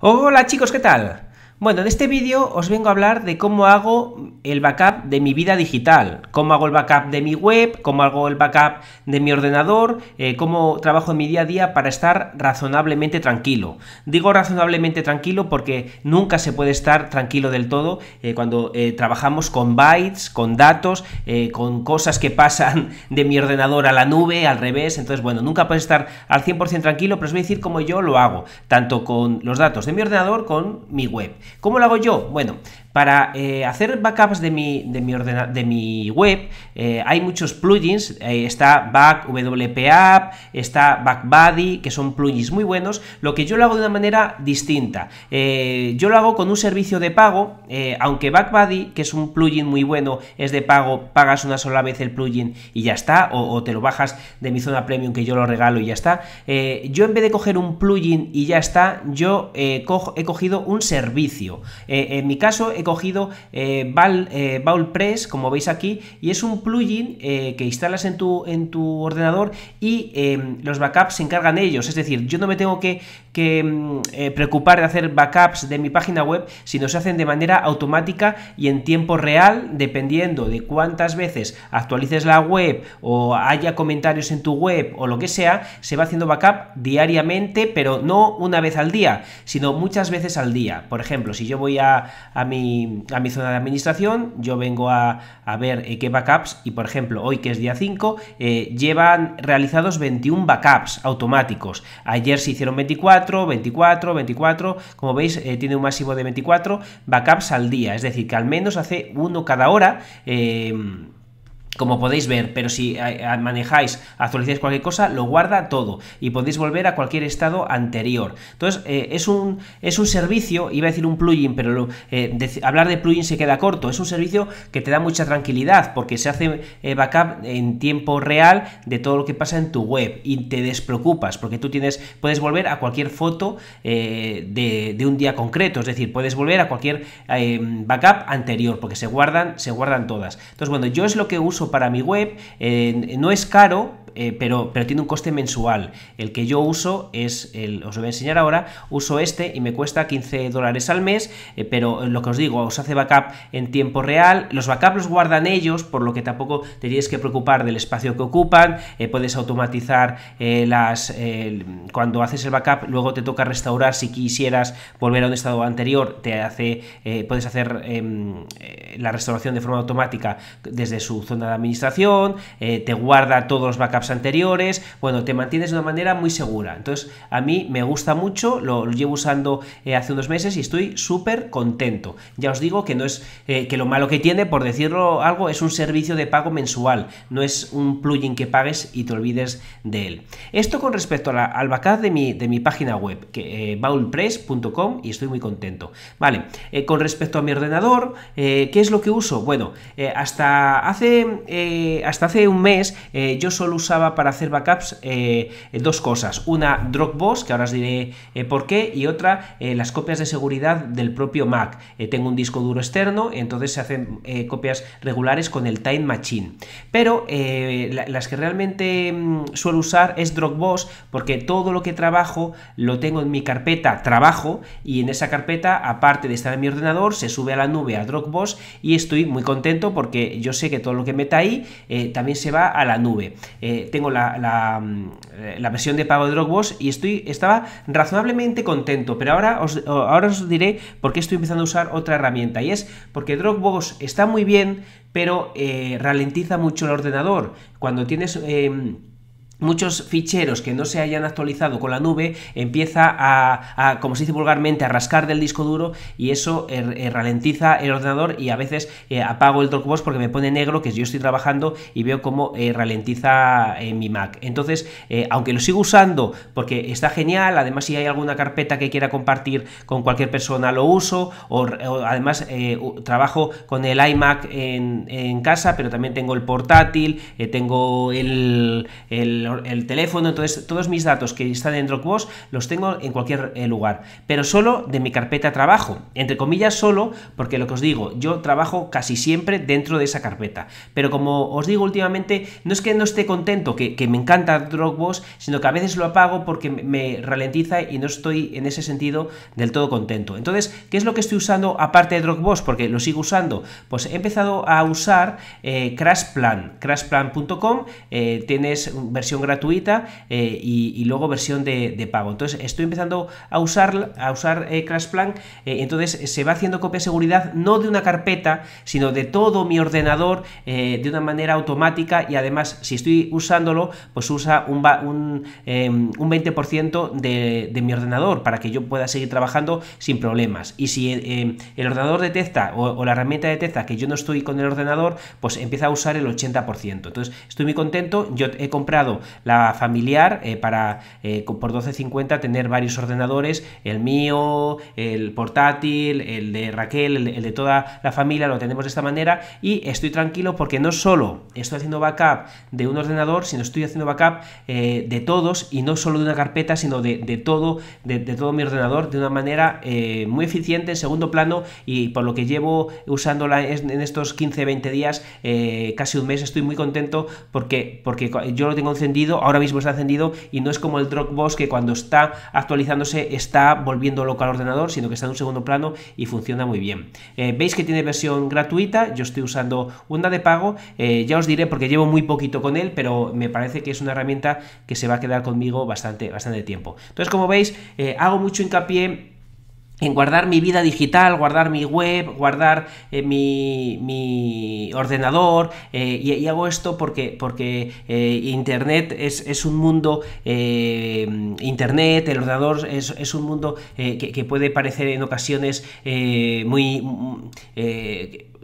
Hola chicos, ¿qué tal? Bueno, en este vídeo os vengo a hablar de cómo hago el backup de mi vida digital, cómo hago el backup de mi web, cómo hago el backup de mi ordenador, eh, cómo trabajo en mi día a día para estar razonablemente tranquilo. Digo razonablemente tranquilo porque nunca se puede estar tranquilo del todo eh, cuando eh, trabajamos con bytes, con datos, con cosas que pasan de mi ordenador a la nube, al revés. Entonces, bueno, nunca puedes estar al 100% tranquilo, pero os voy a decir cómo yo lo hago, tanto con los datos de mi ordenador, con mi web. ¿Cómo lo hago yo? Bueno, para eh, hacer backups de mi, de mi, de mi web eh, hay muchos plugins, está Back está backbuddy, que son plugins muy buenos. Lo que yo lo hago de una manera distinta. Eh, yo lo hago con un servicio de pago, aunque backbuddy, que es un plugin muy bueno, es de pago, pagas una sola vez el plugin y ya está, o, te lo bajas de mi zona premium que yo lo regalo y ya está. yo en vez de coger un plugin y ya está, yo he cogido un servicio. en mi caso he cogido eh, eh Press, como veis aquí, y es un plugin eh, que instalas en tu, en tu ordenador y eh, los backups se encargan ellos. Es decir, yo no me tengo que, mm, preocupar de hacer backups de mi página web, sino se hacen de manera automática y en tiempo real, dependiendo de cuántas veces actualices la web o haya comentarios en tu web o lo que sea, se va haciendo backup diariamente, pero no una vez al día, sino muchas veces al día. Por ejemplo, si yo voy a mi mi, zona de administración, yo vengo a, ver eh, qué backups y por ejemplo hoy que es día 5 eh, llevan realizados 21 backups automáticos. Ayer se hicieron 24, 24, 24, como veis eh, tiene un máximo de 24 backups al día, es decir, que al menos hace uno cada hora como podéis ver, pero si eh, eh, manejáis, actualizáis cualquier cosa, lo guarda todo y podéis volver a cualquier estado anterior. Entonces, eh, es, un, es un servicio, iba a decir un plugin, pero hablar de plugin se queda corto, es un servicio que te da mucha tranquilidad porque se hace backup en tiempo real de todo lo que pasa en tu web y te despreocupas porque tú tienes, puedes volver a cualquier foto de, de, un día concreto, es decir, puedes volver a cualquier backup anterior porque se guardan, se guardan todas. Entonces, bueno, yo es lo que uso para mi web, eh, no es caro, eh, pero, pero tiene un coste mensual. El que yo uso es, el, os voy a enseñar ahora, uso este y me cuesta 15 dólares al mes, eh, pero lo que os digo, os hace backup en tiempo real, los backups los guardan ellos, por lo que tampoco tenéis que preocupar del espacio que ocupan, eh, puedes automatizar las... cuando haces el backup, luego te toca restaurar si quisieras volver a un estado anterior, te hace, puedes hacer em, la restauración de forma automática desde su zona de administración, te guarda todos los backups anteriores, bueno, te mantienes de una manera muy segura. Entonces, a mí me gusta mucho, lo, llevo usando eh, hace unos meses y estoy súper contento. Ya os digo que no es eh, que lo malo que tiene, por decirlo algo, es un servicio de pago mensual, no es un plugin que pagues y te olvides de él. Esto con respecto a la, al backup de mi, de mi página web, que eh, baulpress.com y estoy muy contento. Vale, con respecto a mi ordenador, ¿qué es lo que uso? Bueno, hasta hace hasta hace un mes yo solo uso usaba para hacer backups eh, eh, dos cosas. Una Dropbox, que ahora os diré eh, por qué, y otra las copias de seguridad del propio Mac. tengo un disco duro externo, entonces se hacen copias regulares con el Time Machine. Pero las que realmente mm, suelo usar es Dropbox, porque todo lo que trabajo lo tengo en mi carpeta trabajo y en esa carpeta, aparte de estar en mi ordenador, se sube a la nube a Dropbox y estoy muy contento porque yo sé que todo lo que meta ahí también se va a la nube tengo mm, eh, la, versión de pago de Dropbox y estoy, estaba razonablemente contento, pero ahora os, ahora os diré por qué estoy empezando a usar otra herramienta y es porque Dropbox está muy bien, pero eh, ralentiza mucho el ordenador. Cuando tienes... Em, muchos ficheros que no se hayan actualizado con la nube empieza a, como se dice vulgarmente a rascar del disco duro y eso eh, eh, ralentiza el ordenador y a veces eh, apago el Dropbox porque me pone negro que yo estoy trabajando y veo cómo ralentiza mi Mac entonces aunque lo sigo usando porque está genial además si hay alguna carpeta que quiera compartir con cualquier persona lo uso o, además trabajo con el iMac en, casa pero también tengo el portátil tengo el el teléfono, entonces todos mis datos que están en Dropbox los tengo en cualquier eh, lugar, pero solo de mi carpeta trabajo, entre comillas solo, porque lo que os digo, yo trabajo casi siempre dentro de esa carpeta, pero como os digo últimamente, no es que no esté contento, que, me encanta Dropbox, sino que a veces lo apago porque me ralentiza y no estoy en ese sentido del todo contento. Entonces, ¿qué es lo que estoy usando aparte de Dropbox? Porque lo sigo usando. Pues he empezado a usar eh, CrashPlan, crashplan.com, eh, tienes versión gratuita eh, y, luego versión de, pago. Entonces estoy empezando a usar, a usar eh, CrashPlan, eh, entonces se va haciendo copia de seguridad no de una carpeta, sino de todo mi ordenador de una manera automática y además si estoy usándolo, pues usa un, un, em, un 20% de, mi ordenador para que yo pueda seguir trabajando sin problemas. Y si em, el, ordenador detecta o la herramienta detecta que yo no estoy con el ordenador, pues empieza a usar el 80%. Entonces estoy muy contento, yo he comprado la familiar eh, para eh, por 12.50 tener varios ordenadores, el mío, el portátil, el de Raquel, el, de toda la familia, lo tenemos de esta manera y estoy tranquilo porque no solo estoy haciendo backup de un ordenador, sino estoy haciendo backup eh, de todos y no solo de una carpeta, sino de, todo, de, todo mi ordenador de una manera muy eficiente, en segundo plano y por lo que llevo usándola en estos 15-20 días, casi un mes, estoy muy contento porque, porque yo lo tengo encendido ahora mismo está encendido y no es como el Dropbox que cuando está actualizándose está volviendo loco al ordenador, sino que está en un segundo plano y funciona muy bien. Eh, veis que tiene versión gratuita, yo estoy usando una de pago, eh, ya os diré porque llevo muy poquito con él, pero me parece que es una herramienta que se va a quedar conmigo bastante, bastante tiempo. Entonces, como veis, eh, hago mucho hincapié en guardar mi vida digital, guardar mi web, guardar eh, mi, ordenador. Eh, y, hago esto porque, porque eh, Internet es, un mundo, Internet, el ordenador es, un mundo que, puede parecer en ocasiones muy... Mm,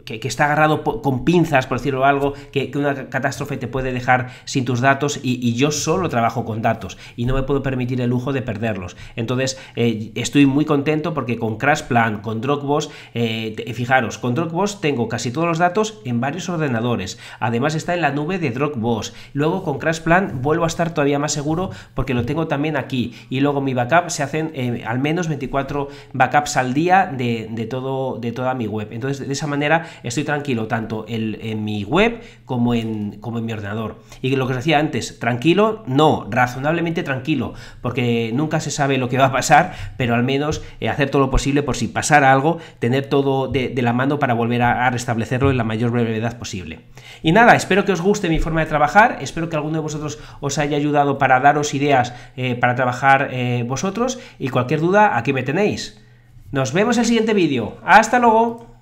que, está agarrado con pinzas, por decirlo algo, que, una catástrofe te puede dejar sin tus datos y, yo solo trabajo con datos y no me puedo permitir el lujo de perderlos. Entonces, eh, estoy muy contento porque con crash plan con Dropbox, eh, fijaros, con Dropbox tengo casi todos los datos en varios ordenadores. Además está en la nube de Dropbox. Luego con crash plan vuelvo a estar todavía más seguro porque lo tengo también aquí. Y luego mi backup se hacen eh, al menos 24 backups al día de, de, todo, de toda mi web. Entonces, de esa manera estoy tranquilo tanto en, mi web como en, como en mi ordenador. Y lo que os decía antes, tranquilo, no, razonablemente tranquilo, porque nunca se sabe lo que va a pasar, pero al menos eh, hacer todo lo posible por si pasara algo, tener todo de, la mano para volver a, restablecerlo en la mayor brevedad posible. Y nada, espero que os guste mi forma de trabajar, espero que alguno de vosotros os haya ayudado para daros ideas eh, para trabajar eh, vosotros y cualquier duda aquí me tenéis. Nos vemos en el siguiente vídeo. ¡Hasta luego!